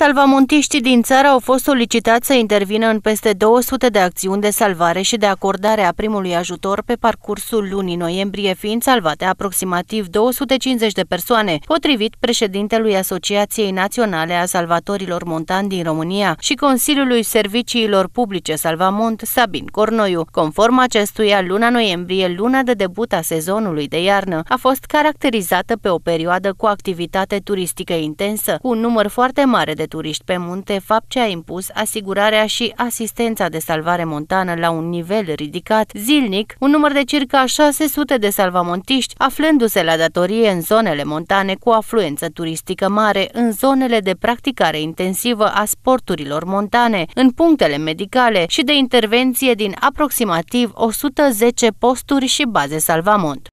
Salvamontiștii din țară au fost solicitați să intervină în peste 200 de acțiuni de salvare și de acordare a primului ajutor pe parcursul lunii noiembrie, fiind salvate aproximativ 250 de persoane, potrivit președintelui Asociației Naționale a Salvatorilor Montani din România și Consiliului Serviciilor Publice Salvamont, Sabin Cornoiu. Conform acestuia, luna noiembrie, luna de debut a sezonului de iarnă, a fost caracterizată pe o perioadă cu activitate turistică intensă, cu un număr foarte mare de turiști pe munte, fapt ce a impus asigurarea și asistența de salvare montană la un nivel ridicat zilnic, un număr de circa 600 de salvamontiști aflându-se la datorie în zonele montane cu afluență turistică mare, în zonele de practicare intensivă a sporturilor montane, în punctele medicale și de intervenție din aproximativ 110 posturi și baze salvamont.